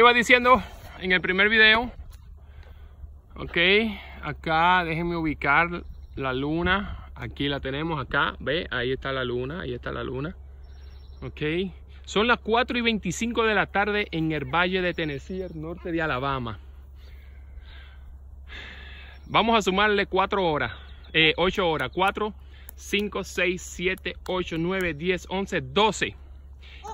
iba diciendo en el primer video, ok, acá déjenme ubicar la luna, aquí la tenemos, acá, ve, ahí está la luna, ahí está la luna, ok, son las 4 y 25 de la tarde en el valle de Tennessee, el norte de Alabama. Vamos a sumarle 4 horas, 8 eh, horas, 4, 5, 6, 7, 8, 9, 10, 11, 12.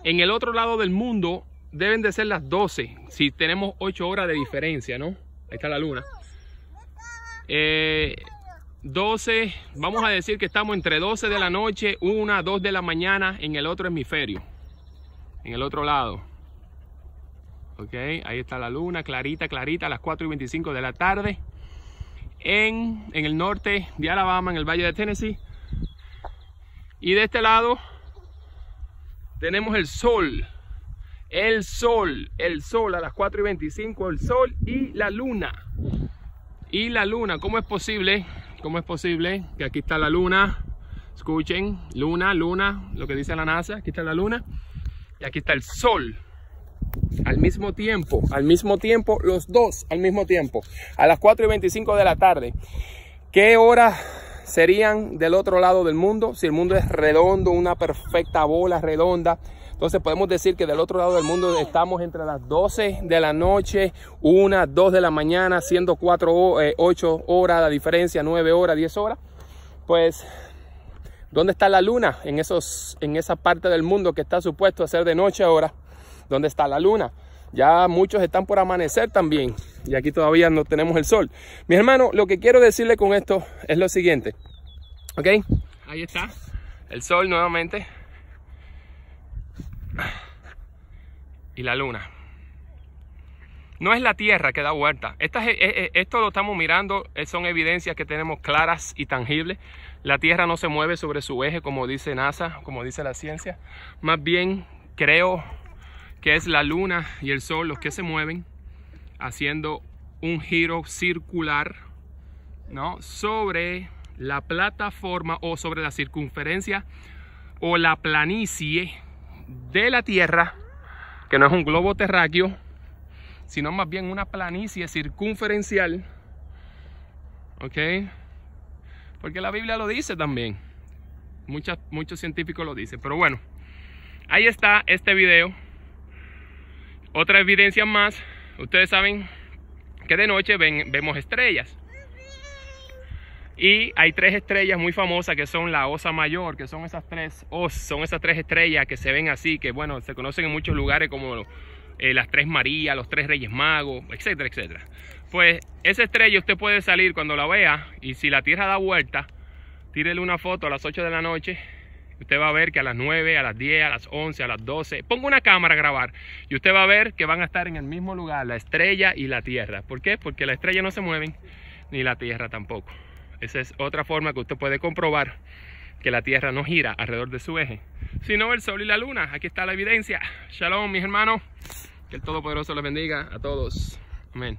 En el otro lado del mundo deben de ser las 12, si tenemos 8 horas de diferencia, ¿no? Ahí está la luna. 12, eh, vamos a decir que estamos entre 12 de la noche, 1, 2 de la mañana en el otro hemisferio, en el otro lado. Ok, ahí está la luna, clarita, clarita, a las 4 y 25 de la tarde. En, en el norte de Alabama, en el valle de Tennessee. Y de este lado tenemos el sol el sol, el sol a las 4 y 25, el sol y la luna. Y la luna, ¿cómo es posible? ¿Cómo es posible que aquí está la luna? Escuchen, luna, luna, lo que dice la NASA, aquí está la luna y aquí está el sol. Al mismo tiempo, al mismo tiempo, los dos al mismo tiempo, a las 4 y 25 de la tarde. ¿Qué horas serían del otro lado del mundo? Si el mundo es redondo, una perfecta bola redonda, entonces podemos decir que del otro lado del mundo estamos entre las 12 de la noche, 1, 2 de la mañana, siendo 4, 8 eh, horas, la diferencia 9 horas, 10 horas. Pues, ¿dónde está la luna? En, esos, en esa parte del mundo que está supuesto a ser de noche ahora, ¿dónde está la luna? Ya muchos están por amanecer también y aquí todavía no tenemos el sol. Mi hermano, lo que quiero decirle con esto es lo siguiente. ¿Ok? Ahí está. El sol nuevamente. y la luna. No es la Tierra que da vuelta. Eh, eh, esto lo estamos mirando, eh, son evidencias que tenemos claras y tangibles. La Tierra no se mueve sobre su eje, como dice NASA, como dice la ciencia. Más bien creo que es la Luna y el Sol los que se mueven, haciendo un giro circular ¿no? sobre la plataforma o sobre la circunferencia o la planicie de la Tierra que no es un globo terráqueo, sino más bien una planicie circunferencial. ¿Ok? Porque la Biblia lo dice también. muchos científicos lo dicen. Pero bueno, ahí está este video. Otra evidencia más. Ustedes saben que de noche vemos estrellas. Y hay tres estrellas muy famosas que son la osa mayor, que son esas tres os, son esas tres estrellas que se ven así, que bueno, se conocen en muchos lugares como eh, las tres Marías, los tres Reyes Magos, etcétera, etcétera. Pues esa estrella usted puede salir cuando la vea y si la Tierra da vuelta, tírele una foto a las 8 de la noche. Usted va a ver que a las 9, a las 10, a las 11, a las 12, pongo una cámara a grabar y usted va a ver que van a estar en el mismo lugar, la estrella y la Tierra. ¿Por qué? Porque la estrella no se mueven ni la Tierra tampoco. Esa es otra forma que usted puede comprobar que la Tierra no gira alrededor de su eje, sino el Sol y la Luna. Aquí está la evidencia. Shalom, mis hermanos. Que el Todopoderoso les bendiga a todos. Amén.